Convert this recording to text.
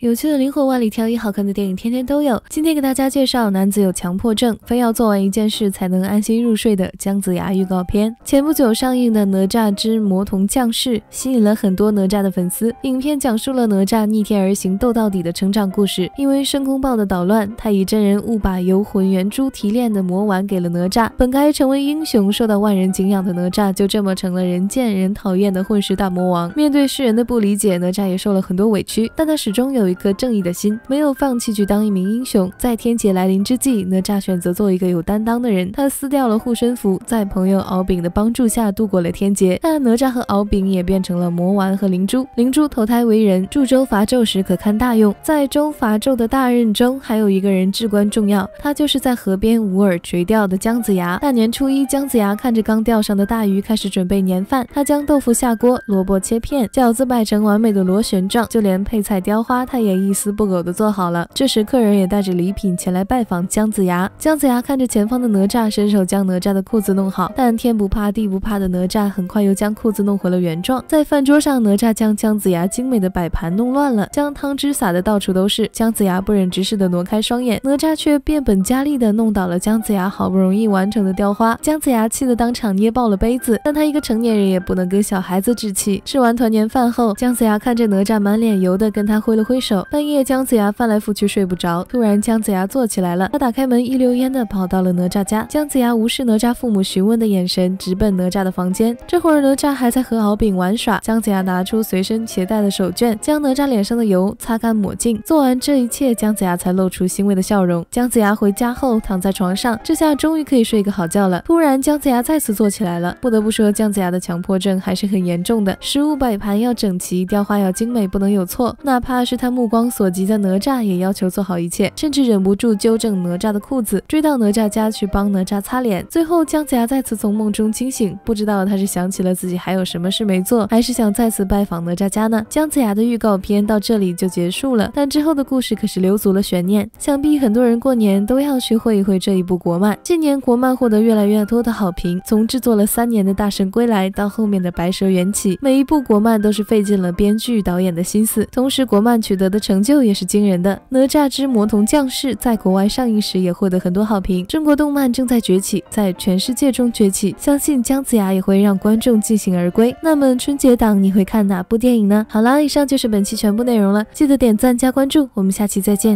有趣的灵魂万里挑一，好看的电影天天都有。今天给大家介绍男子有强迫症，非要做完一件事才能安心入睡的《姜子牙》预告片。前不久上映的《哪吒之魔童降世》吸引了很多哪吒的粉丝。影片讲述了哪吒逆天而行斗到底的成长故事。因为申公豹的捣乱，太乙真人误把由魂圆珠提炼的魔丸给了哪吒。本该成为英雄受到万人敬仰的哪吒，就这么成了人见人讨厌的混世大魔王。面对世人的不理解，哪吒也受了很多委屈，但他始终有。一颗正义的心，没有放弃去当一名英雄。在天劫来临之际，哪吒选择做一个有担当的人。他撕掉了护身符，在朋友敖丙的帮助下度过了天劫。但哪吒和敖丙也变成了魔丸和灵珠。灵珠投胎为人，助周伐纣时可堪大用。在周伐纣的大任中，还有一个人至关重要，他就是在河边无饵垂钓的姜子牙。大年初一，姜子牙看着刚钓上的大鱼，开始准备年饭。他将豆腐下锅，萝卜切片，饺子摆成完美的螺旋状，就连配菜雕花他。也一丝不苟的做好了。这时，客人也带着礼品前来拜访姜子牙。姜子牙看着前方的哪吒，伸手将哪吒的裤子弄好。但天不怕地不怕的哪吒很快又将裤子弄回了原状。在饭桌上，哪吒将姜子牙精美的摆盘弄乱了，将汤汁撒的到处都是。姜子牙不忍直视的挪开双眼，哪吒却变本加厉的弄倒了姜子牙好不容易完成的雕花。姜子牙气的当场捏爆了杯子。但他一个成年人也不能跟小孩子置气。吃完团年饭后，姜子牙看着哪吒满脸油的跟他挥了挥手。半夜，姜子牙翻来覆去睡不着，突然姜子牙坐起来了，他打开门，一溜烟的跑到了哪吒家。姜子牙无视哪吒父母询问的眼神，直奔哪吒的房间。这会儿哪吒还在和敖丙玩耍，姜子牙拿出随身携带的手绢，将哪吒脸上的油擦干抹净。做完这一切，姜子牙才露出欣慰的笑容。姜子牙回家后躺在床上，这下终于可以睡个好觉了。突然姜子牙再次坐起来了，不得不说姜子牙的强迫症还是很严重的。食物摆盘要整齐，雕花要精美，不能有错，哪怕是他目光所及的哪吒也要求做好一切，甚至忍不住纠正哪吒的裤子，追到哪吒家去帮哪吒擦脸。最后姜子牙再次从梦中惊醒，不知道他是想起了自己还有什么事没做，还是想再次拜访哪吒家呢？姜子牙的预告片到这里就结束了，但之后的故事可是留足了悬念。想必很多人过年都要去会一会这一部国漫。近年国漫获得越来越多的好评，从制作了三年的大圣归来到后面的白蛇缘起，每一部国漫都是费尽了编剧导演的心思，同时国漫取。得的成就也是惊人的，《哪吒之魔童降世》在国外上映时也获得很多好评。中国动漫正在崛起，在全世界中崛起，相信《姜子牙》也会让观众尽兴而归。那么春节档你会看哪部电影呢？好啦，以上就是本期全部内容了，记得点赞加关注，我们下期再见。